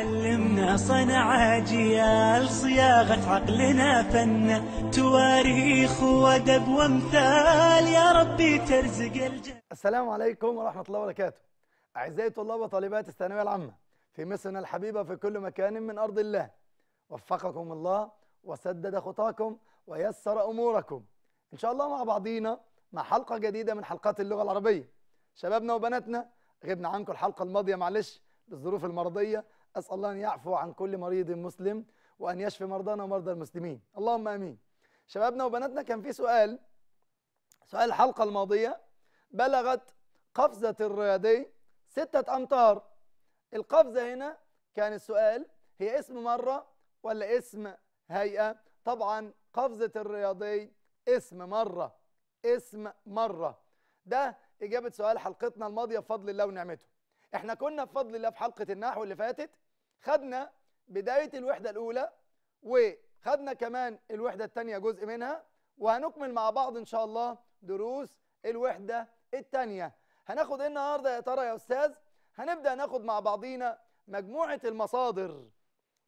علمنا صنع أجيال صياغة عقلنا فن تواريخ وأدب وامثال يا ربي ترزق الجنة السلام عليكم ورحمة الله وبركاته أعزائي طلاب وطالبات الثانوية العامة في مصرنا الحبيبة في كل مكان من أرض الله وفقكم الله وسدد خطاكم ويسر أموركم إن شاء الله مع بعضينا مع حلقة جديدة من حلقات اللغة العربية شبابنا وبناتنا غبنا عنكم الحلقة الماضية معلش بالظروف المرضية أسأل الله أن يعفو عن كل مريض مسلم وأن يشفي مرضانا ومرضى المسلمين اللهم أمين شبابنا وبناتنا كان في سؤال سؤال الحلقة الماضية بلغت قفزة الرياضي ستة أمتار القفزة هنا كان السؤال هي اسم مرة ولا اسم هيئة طبعا قفزة الرياضي اسم مرة اسم مرة ده إجابة سؤال حلقتنا الماضية بفضل الله ونعمته احنا كنا بفضل الله في حلقه النحو اللي فاتت خدنا بدايه الوحده الاولى وخدنا كمان الوحده الثانيه جزء منها وهنكمل مع بعض ان شاء الله دروس الوحده الثانيه هناخد ايه النهارده يا ترى يا استاذ هنبدا ناخد مع بعضينا مجموعه المصادر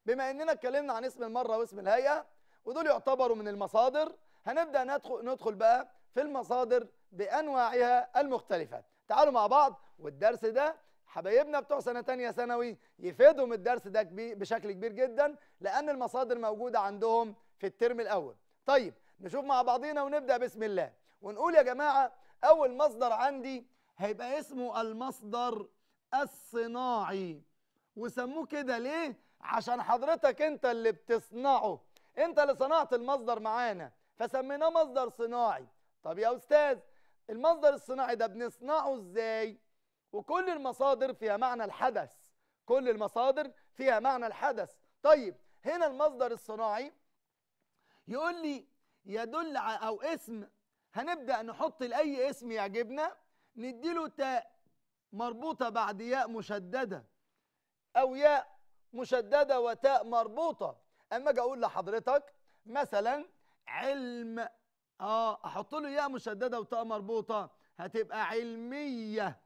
بما اننا اتكلمنا عن اسم المره واسم الهيئه ودول يعتبروا من المصادر هنبدا ندخل ندخل بقى في المصادر بانواعها المختلفه تعالوا مع بعض والدرس ده حبايبنا بتوع سنه تانية ثانوي يفيدهم الدرس ده بشكل كبير جدا لان المصادر موجوده عندهم في الترم الاول طيب نشوف مع بعضينا ونبدا بسم الله ونقول يا جماعه اول مصدر عندي هيبقى اسمه المصدر الصناعي وسموه كده ليه عشان حضرتك انت اللي بتصنعه انت اللي صنعت المصدر معانا فسميناه مصدر صناعي طب يا استاذ المصدر الصناعي ده بنصنعه ازاي وكل المصادر فيها معنى الحدث كل المصادر فيها معنى الحدث طيب هنا المصدر الصناعي يقول لي يدل او اسم هنبدا نحط لاي اسم يعجبنا نديله تاء مربوطه بعد ياء مشدده او ياء مشدده وتاء مربوطه اما اجي اقول لحضرتك مثلا علم اه احط له ياء مشدده وتاء مربوطه هتبقى علميه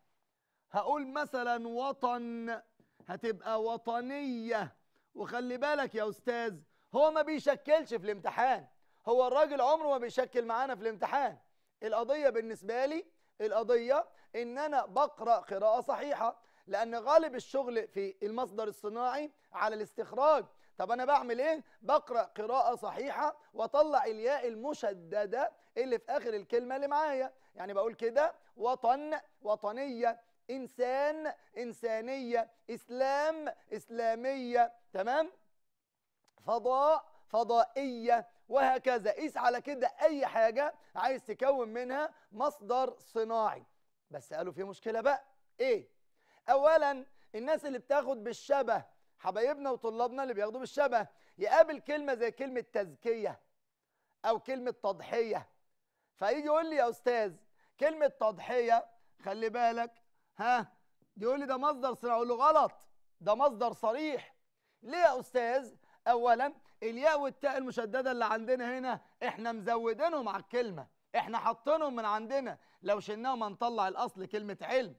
هقول مثلا وطن هتبقى وطنية وخلي بالك يا أستاذ هو ما بيشكلش في الامتحان هو الراجل عمره ما بيشكل معانا في الامتحان القضية بالنسبة لي القضية إن أنا بقرأ قراءة صحيحة لأن غالب الشغل في المصدر الصناعي على الاستخراج طب أنا بعمل إيه؟ بقرأ قراءة صحيحة وأطلع الياء المشددة اللي في آخر الكلمة اللي معايا يعني بقول كده وطن وطنية إنسان إنسانية إسلام إسلامية تمام فضاء فضائية وهكذا قيس على كده أي حاجة عايز تكون منها مصدر صناعي بس قالوا في مشكلة بقى إيه أولا الناس اللي بتاخد بالشبه حبايبنا وطلابنا اللي بياخدوا بالشبه يقابل كلمة زي كلمة تزكية أو كلمة تضحية فيجي يقول لي يا أستاذ كلمة تضحية خلي بالك ها يقول لي ده مصدر صريح اقول له غلط ده مصدر صريح ليه يا استاذ اولا الياء والتاء المشدده اللي عندنا هنا احنا مزودينهم على الكلمه احنا حاطينهم من عندنا لو شلناهم هنطلع الاصل كلمه علم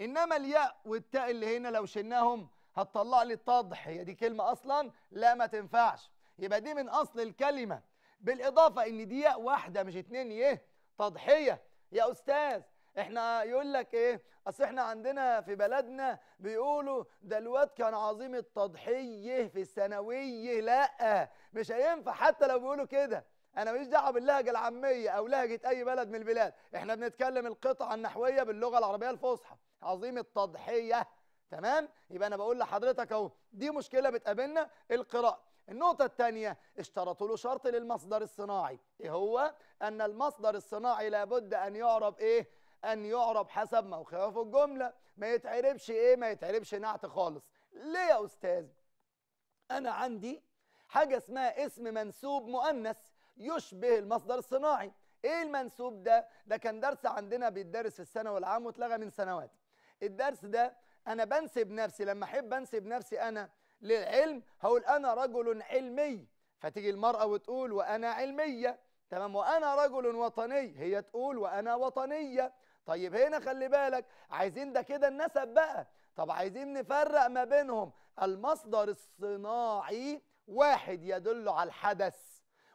انما الياء والتاء اللي هنا لو شلناهم هتطلع لي التضح هي دي كلمه اصلا لا ما تنفعش يبقى دي من اصل الكلمه بالاضافه ان دي ياء واحده مش اتنين ايه تضحيه يا استاذ احنا يقول لك ايه اصل احنا عندنا في بلدنا بيقولوا ده الواد كان عظيم التضحيه في الثانويه لا مش هينفع حتى لو بيقولوا كده انا ماليش دعوه باللهجه العاميه او لهجه اي بلد من البلاد احنا بنتكلم القطعه النحويه باللغه العربيه الفصحى عظيم التضحيه تمام يبقى انا بقول لحضرتك اهو دي مشكله بتقابلنا القراءه النقطة الثانية اشترطوا له شرط للمصدر الصناعي ايه هو؟ أن المصدر الصناعي لابد أن يعرب ايه؟ أن يعرب حسب موقعه الجملة ما يتعربش إيه ما يتعربش نعت خالص ليه يا أستاذ أنا عندي حاجة اسمها اسم منسوب مؤنث يشبه المصدر الصناعي ايه المنسوب ده ده كان درس عندنا بيتدرس في الثانوي العام واتلغى من سنوات الدرس ده انا بنسب نفسي لما احب انسب نفسي انا للعلم هقول انا رجل علمي فتيجي المراه وتقول وانا علميه تمام وانا رجل وطني هي تقول وانا وطنيه طيب هنا خلي بالك عايزين ده كده النسب بقى طب عايزين نفرق ما بينهم المصدر الصناعي واحد يدل على الحدث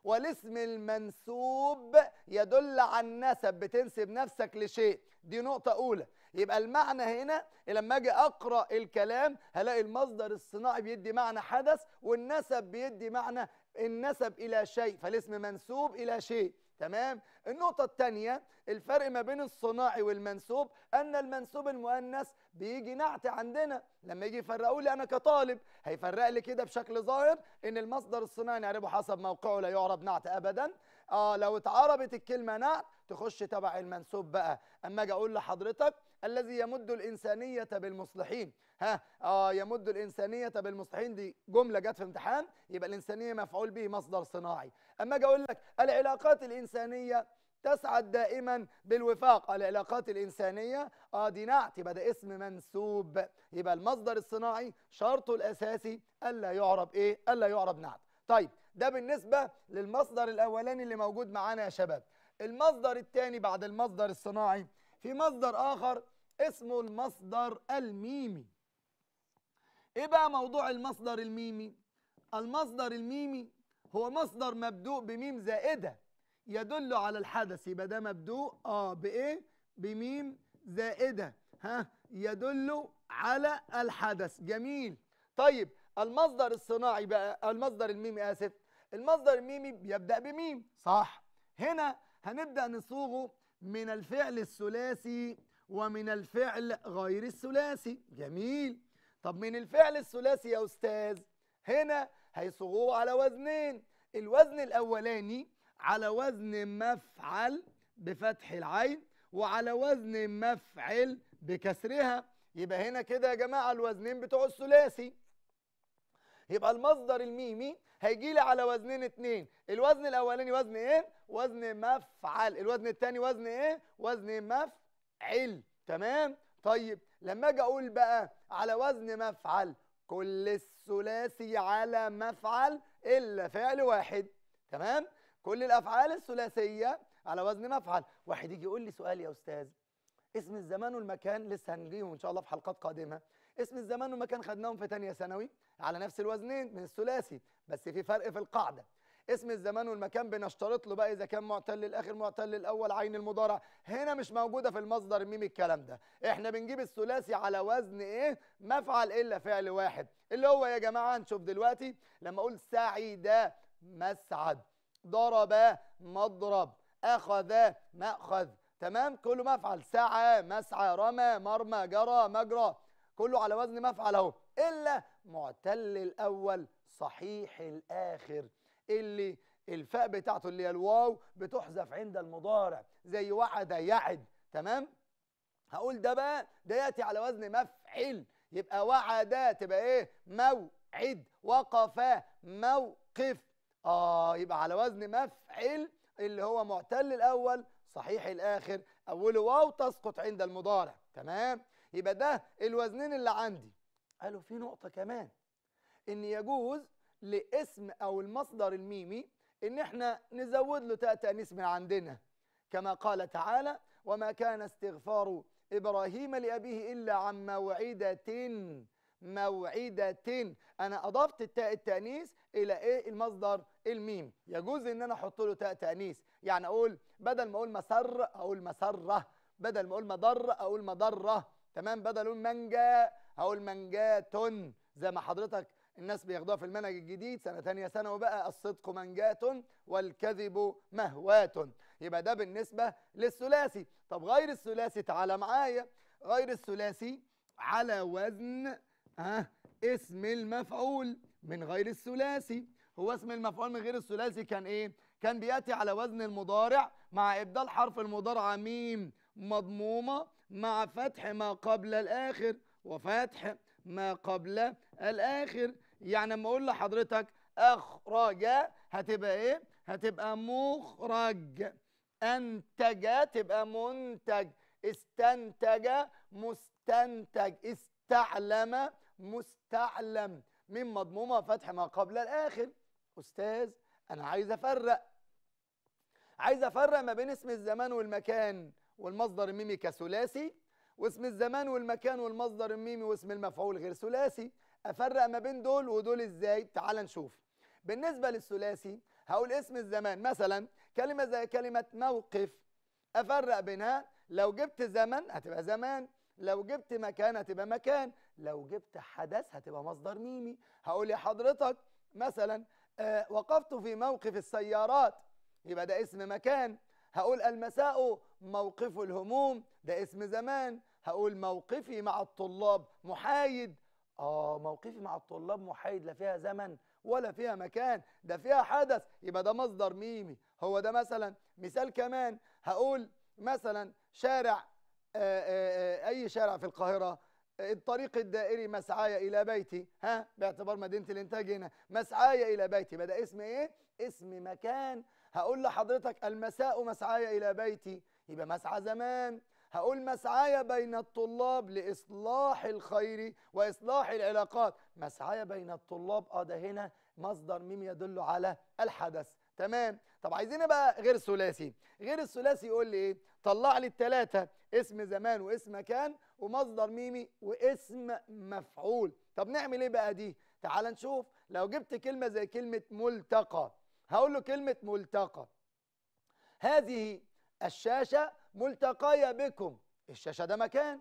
والاسم المنسوب يدل على النسب بتنسب نفسك لشيء دي نقطة أولى يبقى المعنى هنا لما أجي أقرأ الكلام هلاقي المصدر الصناعي بيدي معنى حدث والنسب بيدي معنى النسب إلى شيء فالاسم منسوب إلى شيء تمام النقطة الثانية الفرق ما بين الصناعي والمنسوب أن المنسوب المؤنث بيجي نعت عندنا لما يجي يفرقوا لي أنا كطالب هيفرق لي كده بشكل ظاهر إن المصدر الصناعي نعرفه حسب موقعه لا يعرب نعت أبدا اه لو اتعربت الكلمه نعت تخش تبع المنسوب بقى اما اجي اقول لحضرتك الذي يمد الانسانيه بالمصلحين ها اه يمد الانسانيه بالمصلحين دي جمله جت في امتحان يبقى الانسانيه مفعول به مصدر صناعي اما اجي اقول لك العلاقات الانسانيه تسعد دائما بالوفاق العلاقات الإنسانية آه دي نعت يبقى ده اسم منسوب يبقى المصدر الصناعي شرطه الأساسي ألا يعرب إيه ألا يعرب نعت طيب ده بالنسبة للمصدر الأولاني اللي موجود معانا يا شباب المصدر الثاني بعد المصدر الصناعي في مصدر آخر اسمه المصدر الميمي إيه بقى موضوع المصدر الميمي؟ المصدر الميمي هو مصدر مبدوء بميم زائدة يدل على الحدث يبقى ده مبدوء آه بإيه؟ بميم زائدة ها يدل على الحدث جميل طيب المصدر الصناعي بقى المصدر الميمي اسف المصدر الميمي بيبدأ بميم صح هنا هنبدأ نصوغه من الفعل الثلاثي ومن الفعل غير الثلاثي جميل طب من الفعل الثلاثي يا أستاذ هنا هيصوغوه على وزنين الوزن الأولاني على وزن مفعل بفتح العين وعلى وزن مفعل بكسرها يبقى هنا كده يا جماعة الوزنين بتوع الثلاثي يبقى المصدر الميمي هيجي لي على وزنين اتنين الوزن الاولاني وزن ايه وزن مفعل الوزن الثاني وزن ايه وزن مفعل تمام طيب لما اجي اقول بقى على وزن مفعل كل الثلاثي على مفعل الا فعل واحد تمام كل الافعال الثلاثيه على وزن مفعل واحد يجي يقول لي سؤال يا استاذ اسم الزمان والمكان لسه هنجيهم ان شاء الله في حلقات قادمه اسم الزمان والمكان خدناهم في ثانيه ثانوي على نفس الوزنين من الثلاثي بس في فرق في القاعده اسم الزمان والمكان بنشترط له بقى اذا كان معتل للاخر معتل للاول عين المضارع هنا مش موجوده في المصدر ميم الكلام ده احنا بنجيب الثلاثي على وزن ايه مفعل الا فعل واحد اللي هو يا جماعه نشوف دلوقتي لما اقول سعيد مسعد ضرب مضرب اخذ ماخذ تمام كله مفعل سعى مسعى رمى مرمى جرى مجرى كله على وزن مفعل اهو الا معتل الاول صحيح الاخر اللي الفاء بتاعته اللي هي الواو بتحذف عند المضارع زي وعد يعد تمام هقول ده بقى ده ياتي على وزن مفعل يبقى وعد تبقى ايه موعد وقف موقف اه يبقى على وزن مفعل اللي هو معتل الاول صحيح الاخر اوله واو تسقط عند المضارع تمام يبقى ده الوزنين اللي عندي قالوا في نقطه كمان ان يجوز لاسم او المصدر الميمي ان احنا نزود له تاء تانيث من عندنا كما قال تعالى وما كان استغفار ابراهيم لابيه الا عن موعده موعدة أنا أضفت التاء التأنيث إلى إيه المصدر الميم يجوز إن أنا أحط له تاء تأنيث يعني أقول بدل ما أقول مسر أقول مسرة بدل ما أقول مضر أقول مضرة تمام بدل مانجا هقول مانجاتون زي ما حضرتك الناس بياخدوها في المنهج الجديد سنه ثانيه ثانوي بقى الصدق منجات والكذب مهوات يبقى ده بالنسبه للثلاثي طب غير الثلاثي تعالى معايا غير الثلاثي على وزن ها اسم المفعول من غير الثلاثي هو اسم المفعول من غير الثلاثي كان ايه كان بياتي على وزن المضارع مع ابدال حرف المضارع ميم مضمومه مع فتح ما قبل الآخر وفتح ما قبل الآخر يعني ما أقول لحضرتك أخرج هتبقى إيه؟ هتبقى مخرج أنتج تبقى منتج استنتج مستنتج استعلم مستعلم من مضمومة فتح ما قبل الآخر أستاذ أنا عايز أفرق عايز أفرق ما بين اسم الزمان والمكان والمصدر الميمي كثلاثي واسم الزمان والمكان والمصدر الميمي واسم المفعول غير ثلاثي افرق ما بين دول ودول ازاي تعال نشوف بالنسبه للثلاثي هقول اسم الزمان مثلا كلمه زي كلمه موقف افرق بينها لو جبت زمن هتبقى زمان لو جبت مكان هتبقى مكان لو جبت حدث هتبقى مصدر ميمي هقول يا حضرتك مثلا آه وقفت في موقف السيارات يبقى ده اسم مكان هقول المساء موقف الهموم ده اسم زمان هقول موقفي مع الطلاب محايد اه موقفي مع الطلاب محايد لا فيها زمن ولا فيها مكان ده فيها حدث يبقى ده مصدر ميمي هو ده مثلا مثال كمان هقول مثلا شارع آآ آه، آآ آه، آه، اي شارع في القاهره الطريق الدائري مسعاي الى بيتي ها باعتبار مدينه الانتاج هنا مسعاي الى بيتي بدا اسم ايه اسم مكان هقول لحضرتك المساء مسعاي الى بيتي يبقى مسعى زمان هقول مسعايا بين الطلاب لإصلاح الخير وإصلاح العلاقات مسعايا بين الطلاب اه ده هنا مصدر ميم يدل على الحدث تمام طب عايزين بقى غير ثلاثي غير الثلاثي يقول لي ايه طلع لي الثلاثه اسم زمان واسم مكان ومصدر ميمي واسم مفعول طب نعمل ايه بقى دي تعال نشوف لو جبت كلمه زي كلمه ملتقى هقول له كلمه ملتقى هذه الشاشة ملتقية بكم الشاشة ده مكان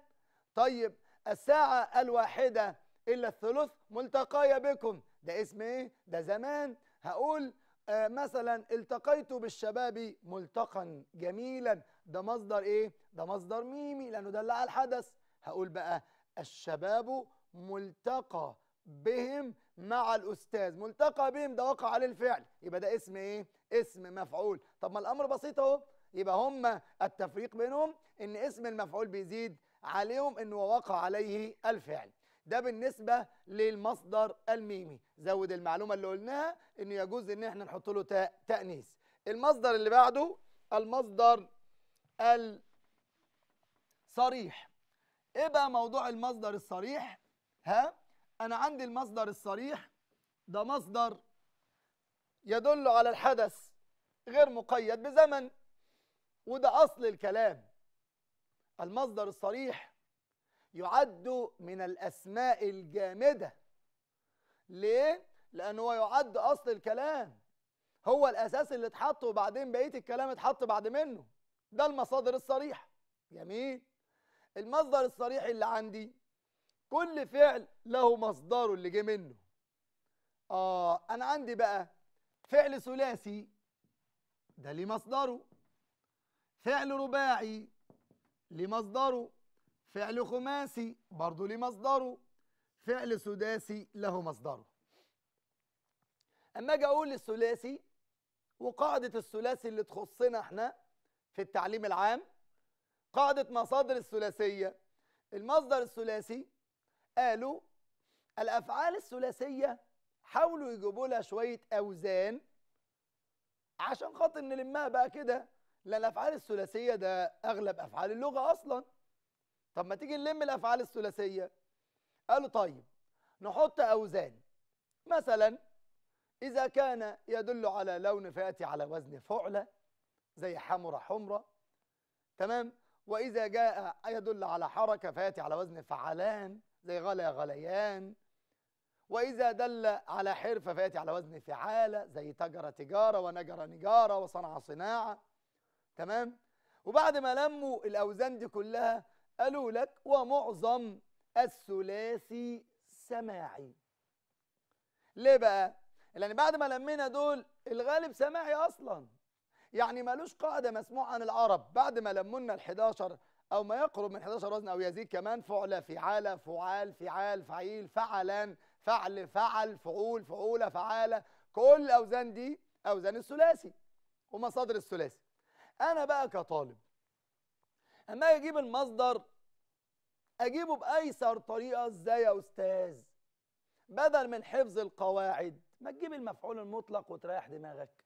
طيب الساعة الواحدة إلا الثلث ملتقية بكم ده اسم إيه؟ ده زمان هقول آه مثلا التقيت بالشباب ملتقا جميلا ده مصدر إيه؟ ده مصدر ميمي لأنه دل على الحدث هقول بقى الشباب ملتقى بهم مع الأستاذ ملتقى بهم ده وقع عليه الفعل يبقى ده اسم إيه؟ اسم مفعول طب ما الأمر بسيط أهو يبقى هم التفريق بينهم ان اسم المفعول بيزيد عليهم ان وقع عليه الفعل ده بالنسبة للمصدر الميمي زود المعلومة اللي قلناها انه يجوز ان احنا نحط له تاء تأنيث المصدر اللي بعده المصدر الصريح ايه بقى موضوع المصدر الصريح ها انا عندي المصدر الصريح ده مصدر يدل على الحدث غير مقيد بزمن وده أصل الكلام المصدر الصريح يعد من الأسماء الجامدة ليه؟ لأن هو يعد أصل الكلام هو الأساس اللي اتحط وبعدين بقية الكلام اتحط بعد منه ده المصادر الصريحة جميل المصدر الصريح اللي عندي كل فعل له مصدره اللي جه منه آه أنا عندي بقى فعل ثلاثي ده ليه مصدره فعل رباعي لمصدره فعل خماسي برضه لمصدره فعل سداسي له مصدره اما اجي اقول الثلاثي وقاعده الثلاثي اللي تخصنا احنا في التعليم العام قاعده مصادر الثلاثيه المصدر الثلاثي قالوا الافعال الثلاثيه حاولوا يجيبوا لها شويه اوزان عشان خاطر نلمها بقى كده لان الافعال الثلاثيه ده اغلب افعال اللغه اصلا طب ما تيجي نلم الافعال الثلاثيه قالوا طيب نحط اوزان مثلا اذا كان يدل على لون فاتي على وزن فعلة زي حمرة حمرة تمام واذا جاء يدل على حركه فاتي على وزن فعلان زي غلا غليان وإذا دل على حرفة فاتي على وزن فعالة زي تجر تجارة ونجر نجارة وصنع صناعة تمام وبعد ما لموا الاوزان دي كلها قالوا لك ومعظم الثلاثي سماعي ليه بقى لان بعد ما لمينا دول الغالب سماعي اصلا يعني ملوش قاعده مسموع عن العرب بعد ما لموا لنا ال11 او ما يقرب من 11 وزن او يزيد كمان فعلى فعالة فعال فعال فعيل فعلان فعل فعل فعول فعولة فعالة كل الاوزان دي اوزان الثلاثي ومصادر الثلاثي انا بقى كطالب اما اجيب المصدر اجيبه بايسر طريقه ازاي يا استاذ بدل من حفظ القواعد ما تجيب المفعول المطلق وتريح دماغك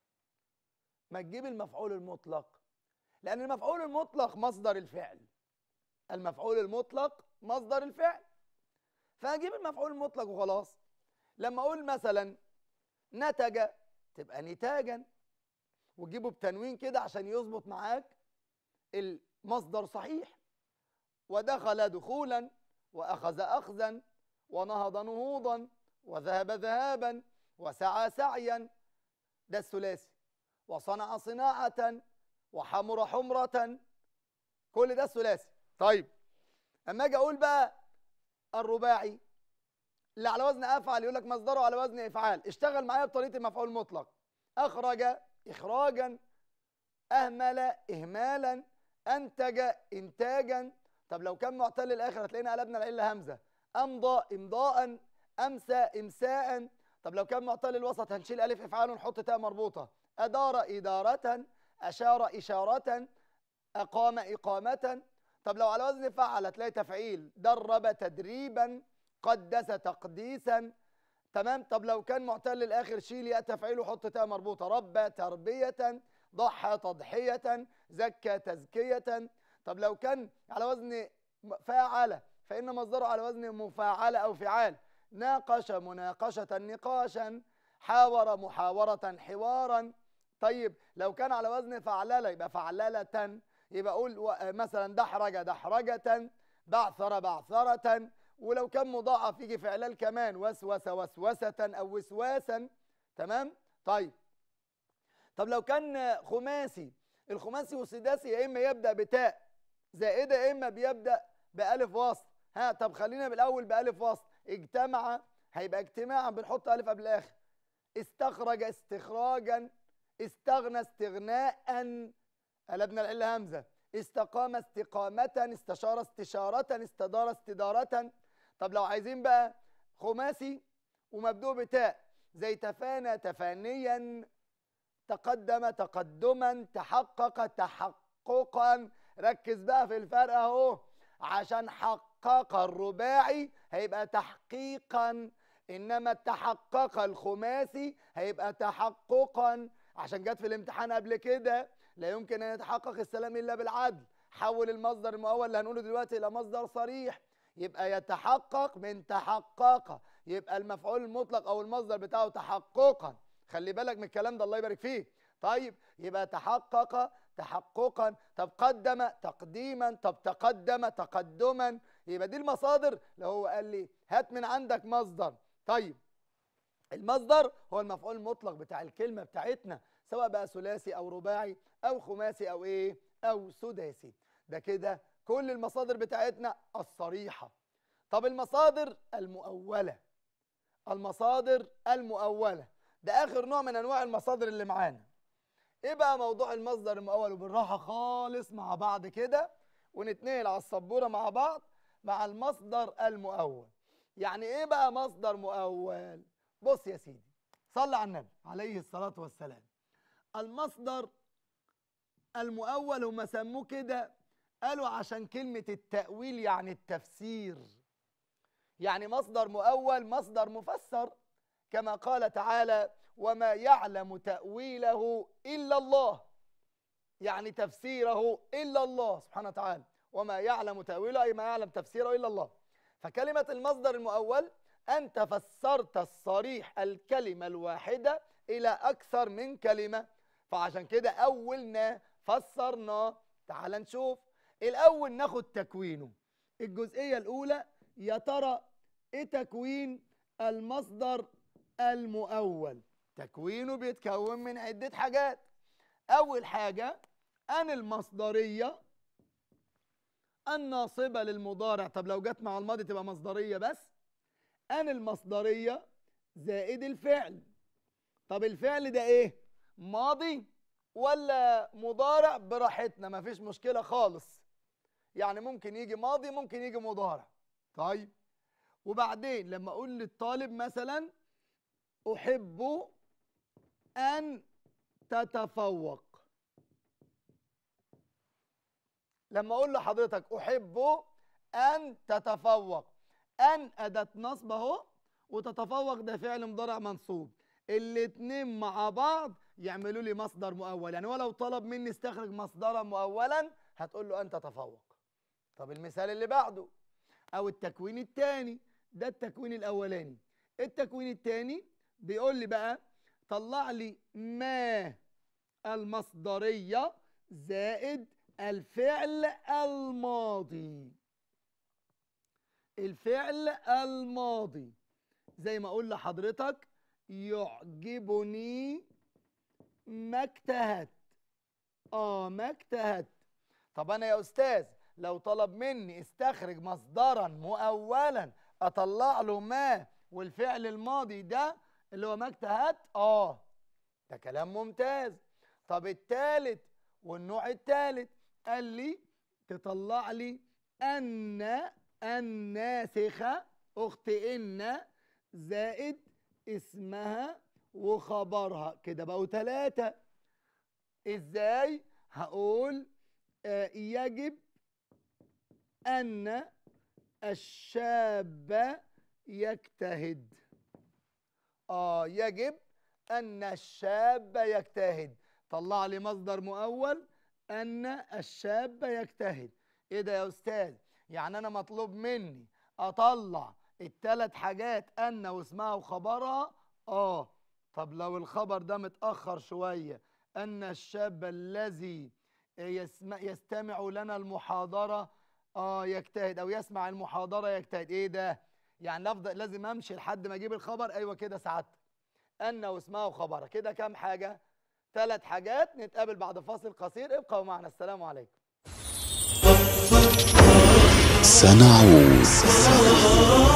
ما تجيب المفعول المطلق لان المفعول المطلق مصدر الفعل المفعول المطلق مصدر الفعل فاجيب المفعول المطلق وخلاص لما اقول مثلا نتج تبقى نتاجا وتجيبه بتنوين كده عشان يظبط معاك المصدر صحيح ودخل دخولا وأخذ أخذا ونهض نهوضا وذهب ذهابا وسعى سعيا ده الثلاثي وصنع صناعة وحمر حمرة كل ده الثلاثي طيب أما أجي أقول بقى الرباعي اللي على وزن أفعل يقول لك مصدره على وزن إفعال اشتغل معايا بطريقة المفعول المطلق أخرج إخراجا أهمل إهمالا أنتج إنتاجا طب لو كان معتل الآخر هتلاقينا قلبنا العلة همزة أمضى إمضاء أمسى إمساء طب لو كان معتل الوسط هنشيل ألف إفعال ونحط تاء مربوطة أدار إدارة أشار إشارة أقام إقامة طب لو على وزن فعل هتلاقي تفعيل درب تدريبا قدس تقديسا تمام طب لو كان معتل الاخر شيل يا تفعيل وحط تاء مربوطه ربى تربيه ضحى تضحيه زكى تزكيه طب لو كان على وزن فاعل فان مصدره على وزن مفاعل او فعال ناقش مناقشه نقاشا حاور محاوره حوارا طيب لو كان على وزن فعلله يبقى فعلله يبقى اقول مثلا دحرج دحرجه بعثر بعثره ولو كان مضاعف يجي في علال كمان وسوس وسوسة أو وسواسا تمام طيب طب لو كان خماسي الخماسي والسداسي يا إما يبدأ بتاء زائدة يا إما بيبدأ بألف وسط ها طب خلينا بالأول بألف وسط اجتمع هيبقى اجتماعا بنحط ألف قبل الآخر استخرج استخراجا استغنى استغناء قلبنا العلة همزة استقام استقامة استشار استشارة استدار استدارة طب لو عايزين بقى خماسي ومبدوء بتاء زي تفانى تفانيا تقدم تقدما تحقق تحققا ركز بقى في الفرق اهو عشان حقق الرباعي هيبقى تحقيقا انما تحقق الخماسي هيبقى تحققا عشان جت في الامتحان قبل كده لا يمكن ان يتحقق السلام الا بالعدل حول المصدر المؤول اللي هنقوله دلوقتي الى مصدر صريح يبقى يتحقق من تحقق يبقى المفعول المطلق او المصدر بتاعه تحققا خلي بالك من الكلام ده الله يبارك فيه طيب يبقى تحقق تحققا طب قدم تقديما طب تقدم تقدما يبقى دي المصادر لو هو قال لي هات من عندك مصدر طيب المصدر هو المفعول المطلق بتاع الكلمه بتاعتنا سواء بقى ثلاثي او رباعي او خماسي او ايه او سداسي ده كده كل المصادر بتاعتنا الصريحة طب المصادر المؤولة المصادر المؤولة ده آخر نوع من أنواع المصادر اللي معانا إيه بقى موضوع المصدر المؤول وبالراحة خالص مع بعض كده ونتنقل على السبورة مع بعض مع المصدر المؤول يعني إيه بقى مصدر مؤول بص يا سيدي صلى على النبي عليه الصلاة والسلام المصدر المؤول هم سموه كده قالوا عشان كلمة التأويل يعني التفسير يعني مصدر مؤول مصدر مفسر كما قال تعالى وما يعلم تأويله إلا الله يعني تفسيره إلا الله سبحانه وتعالى وما يعلم تأويله أي ما يعلم تفسيره إلا الله فكلمة المصدر المؤول أنت فسرت الصريح الكلمة الواحدة إلى أكثر من كلمة فعشان كده أولنا فسرنا تعال نشوف الاول ناخد تكوينه الجزئيه الاولى يا ترى ايه تكوين المصدر المؤول تكوينه بيتكون من عده حاجات اول حاجه ان المصدريه الناصبه للمضارع طب لو جت مع الماضي تبقى مصدريه بس ان المصدريه زائد الفعل طب الفعل ده ايه ماضي ولا مضارع براحتنا مفيش مشكله خالص يعني ممكن يجي ماضي ممكن يجي مضارع طيب وبعدين لما اقول للطالب مثلا احب ان تتفوق لما اقول لحضرتك احب ان تتفوق ان اداه نصب اهو وتتفوق ده فعل مضارع منصوب الاتنين مع بعض يعملوا لي مصدر مؤول يعني ولو طلب مني استخرج مصدرا مؤولا هتقول له ان تتفوق طب المثال اللي بعده او التكوين الثاني ده التكوين الاولاني التكوين الثاني بيقول لي بقى طلع لي ما المصدريه زائد الفعل الماضي الفعل الماضي زي ما اقول لحضرتك يعجبني ما اجتهدت اه ما اجتهدت طب انا يا استاذ لو طلب مني استخرج مصدرا مؤولا اطلع له ما والفعل الماضي ده اللي هو ما اجتهدت اه ده كلام ممتاز طب التالت والنوع التالت قال لي تطلع لي ان الناسخه اخت ان زائد اسمها وخبرها كده بقوا ثلاثه ازاي هقول آه يجب أن الشاب يجتهد آه يجب أن الشاب يجتهد طلع لي مصدر مؤول أن الشاب يجتهد إيه ده يا أستاذ يعني أنا مطلوب مني أطلع التلات حاجات أن واسمها وخبرها آه طب لو الخبر ده متأخر شوية أن الشاب الذي يستمع لنا المحاضرة اه يجتهد او يسمع المحاضره يجتهد ايه ده يعني لفظ لازم امشي لحد ما اجيب الخبر ايوه كده سعادتك ان واسمها وخبرها كده كام حاجه ثلاث حاجات نتقابل بعد فاصل قصير ابقوا معنا السلام عليكم سنعود